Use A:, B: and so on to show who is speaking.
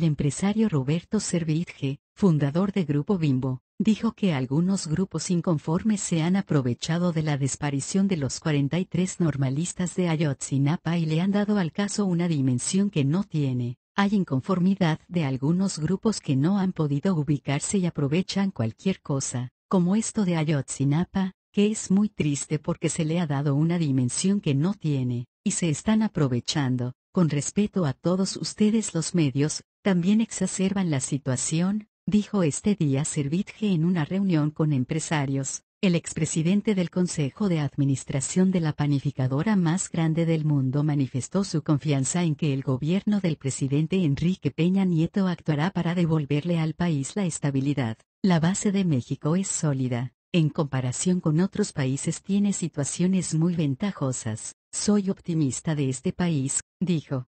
A: El empresario Roberto Servitje, fundador de Grupo Bimbo, dijo que algunos grupos inconformes se han aprovechado de la desaparición de los 43 normalistas de Ayotzinapa y le han dado al caso una dimensión que no tiene. Hay inconformidad de algunos grupos que no han podido ubicarse y aprovechan cualquier cosa, como esto de Ayotzinapa, que es muy triste porque se le ha dado una dimensión que no tiene, y se están aprovechando, con respeto a todos ustedes los medios, también exacerban la situación, dijo este día Servitje en una reunión con empresarios, el expresidente del Consejo de Administración de la panificadora más grande del mundo manifestó su confianza en que el gobierno del presidente Enrique Peña Nieto actuará para devolverle al país la estabilidad. La base de México es sólida, en comparación con otros países tiene situaciones muy ventajosas. Soy optimista de este país, dijo.